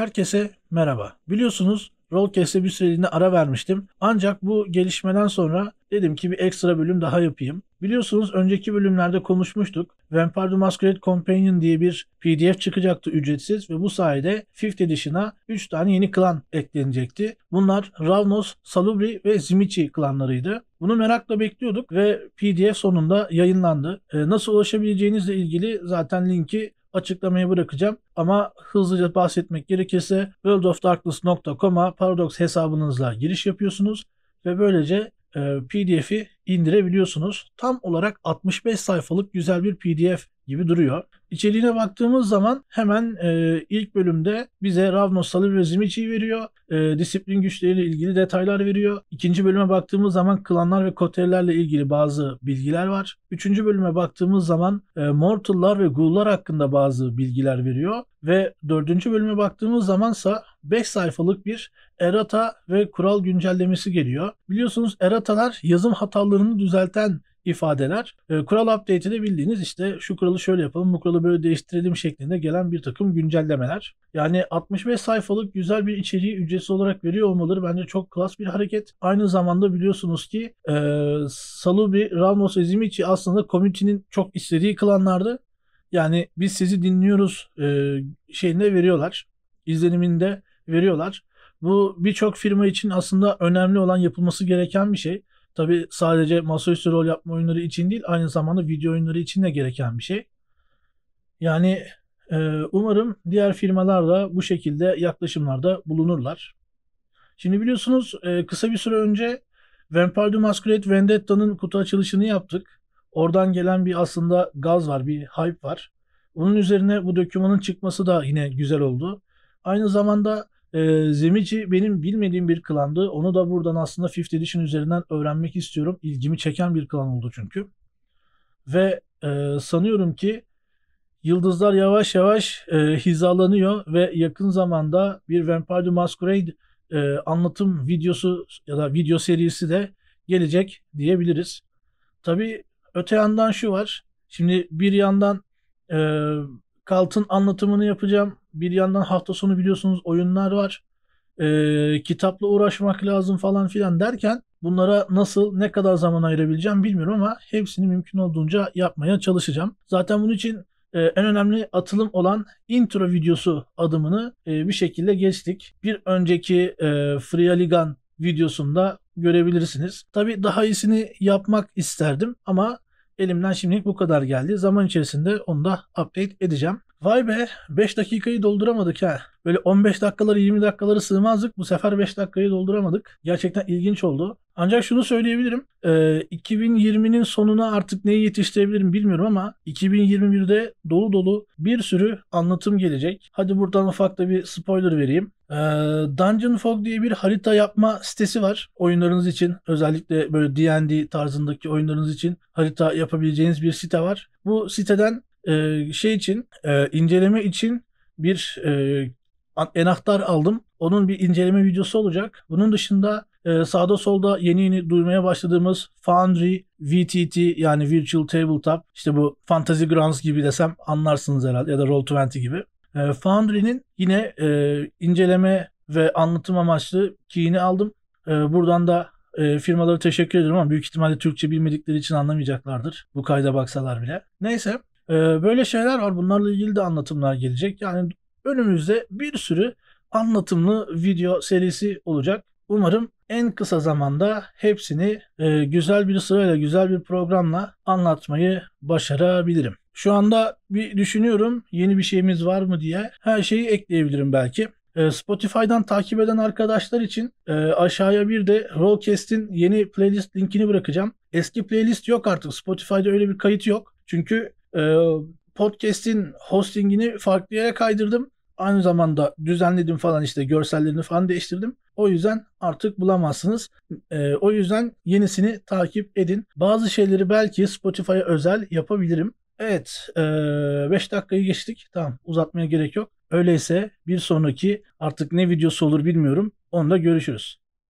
Herkese merhaba. Biliyorsunuz Rollcast'e bir süreliğine ara vermiştim. Ancak bu gelişmeden sonra dedim ki bir ekstra bölüm daha yapayım. Biliyorsunuz önceki bölümlerde konuşmuştuk. Vampire the Masquerade Companion diye bir PDF çıkacaktı ücretsiz ve bu sayede 5th Edition'a 3 tane yeni klan eklenecekti. Bunlar Ravnos, Salubri ve Zimichi klanlarıydı. Bunu merakla bekliyorduk ve PDF sonunda yayınlandı. Ee, nasıl ulaşabileceğinizle ilgili zaten linki Açıklamayı bırakacağım. Ama hızlıca bahsetmek gerekirse worldofdarkness.com'a Paradox hesabınızla giriş yapıyorsunuz ve böylece e, PDF'i indirebiliyorsunuz. Tam olarak 65 sayfalık güzel bir PDF gibi duruyor. İçeriğine baktığımız zaman hemen e, ilk bölümde bize Ravnos Salib ve Zimici'yi veriyor. E, disiplin güçleriyle ilgili detaylar veriyor. İkinci bölüme baktığımız zaman klanlar ve koterlerle ilgili bazı bilgiler var. Üçüncü bölüme baktığımız zaman e, Mortal'lar ve Ghoul'lar hakkında bazı bilgiler veriyor. Ve dördüncü bölüme baktığımız zamansa 5 sayfalık bir erata ve kural güncellemesi geliyor. Biliyorsunuz eratalar yazım hatalarını düzelten ifadeler. E, kural update'de bildiğiniz işte şu kuralı şöyle yapalım, bu kuralı böyle değiştirelim şeklinde gelen bir takım güncellemeler. Yani 65 sayfalık güzel bir içeriği ücretsiz olarak veriyor olmaları bence çok klas bir hareket. Aynı zamanda biliyorsunuz ki e, Salubi Ramos Ezimici aslında community'nin çok istediği klanlardı. Yani biz sizi dinliyoruz e, şeyinde veriyorlar. izleniminde veriyorlar. Bu birçok firma için aslında önemli olan yapılması gereken bir şey. Tabi sadece masaüstü rol yapma oyunları için değil aynı zamanda video oyunları için de gereken bir şey. Yani e, umarım diğer firmalar da bu şekilde yaklaşımlarda bulunurlar. Şimdi biliyorsunuz e, kısa bir süre önce Vampire the Masquerade Vendetta'nın kutu açılışını yaptık. Oradan gelen bir aslında gaz var, bir hype var. Bunun üzerine bu dokümanın çıkması da yine güzel oldu. Aynı zamanda e, ee, Zemici benim bilmediğim bir klandı. Onu da buradan aslında Fifth Edition üzerinden öğrenmek istiyorum. İlgimi çeken bir klan oldu çünkü. Ve e, sanıyorum ki yıldızlar yavaş yavaş e, hizalanıyor ve yakın zamanda bir Vampire the Masquerade e, anlatım videosu ya da video serisi de gelecek diyebiliriz. Tabi öte yandan şu var. Şimdi bir yandan e, Kalt'ın anlatımını yapacağım bir yandan hafta sonu biliyorsunuz oyunlar var. E, kitapla uğraşmak lazım falan filan derken bunlara nasıl ne kadar zaman ayırabileceğim bilmiyorum ama hepsini mümkün olduğunca yapmaya çalışacağım. Zaten bunun için e, en önemli atılım olan intro videosu adımını e, bir şekilde geçtik. Bir önceki e, Ligan videosunda görebilirsiniz. Tabi daha iyisini yapmak isterdim ama elimden şimdilik bu kadar geldi. Zaman içerisinde onu da update edeceğim. Vay be 5 dakikayı dolduramadık ha. Böyle 15 dakikaları 20 dakikaları sığmazdık. Bu sefer 5 dakikayı dolduramadık. Gerçekten ilginç oldu. Ancak şunu söyleyebilirim. Ee, 2020'nin sonuna artık neyi yetiştirebilirim bilmiyorum ama 2021'de dolu dolu bir sürü anlatım gelecek. Hadi buradan ufak da bir spoiler vereyim. Ee, Dungeon Fog diye bir harita yapma sitesi var. Oyunlarınız için özellikle böyle D&D tarzındaki oyunlarınız için harita yapabileceğiniz bir site var. Bu siteden e, şey için e, inceleme için bir e, enahtar aldım. Onun bir inceleme videosu olacak. Bunun dışında e, sağda solda yeni yeni duymaya başladığımız Foundry, VTT yani Virtual Tabletop işte bu Fantasy Grounds gibi desem anlarsınız herhalde ya da Roll20 gibi. E, Foundry'nin yine e, inceleme ve anlatım amaçlı key'ini aldım. E, buradan da e, firmalara teşekkür ediyorum ama büyük ihtimalle Türkçe bilmedikleri için anlamayacaklardır. Bu kayda baksalar bile. Neyse ee, böyle şeyler var. Bunlarla ilgili de anlatımlar gelecek. Yani önümüzde bir sürü anlatımlı video serisi olacak. Umarım en kısa zamanda hepsini e, güzel bir sırayla, güzel bir programla anlatmayı başarabilirim. Şu anda bir düşünüyorum yeni bir şeyimiz var mı diye. Her şeyi ekleyebilirim belki. E, Spotify'dan takip eden arkadaşlar için e, aşağıya bir de Rollcast'in yeni playlist linkini bırakacağım. Eski playlist yok artık. Spotify'da öyle bir kayıt yok. Çünkü ee, podcast'in hostingini farklı yere kaydırdım. Aynı zamanda düzenledim falan işte görsellerini falan değiştirdim. O yüzden artık bulamazsınız. E, o yüzden yenisini takip edin. Bazı şeyleri belki Spotify'a özel yapabilirim. Evet 5 e, ee, dakikayı geçtik. Tamam uzatmaya gerek yok. Öyleyse bir sonraki artık ne videosu olur bilmiyorum. Onda görüşürüz.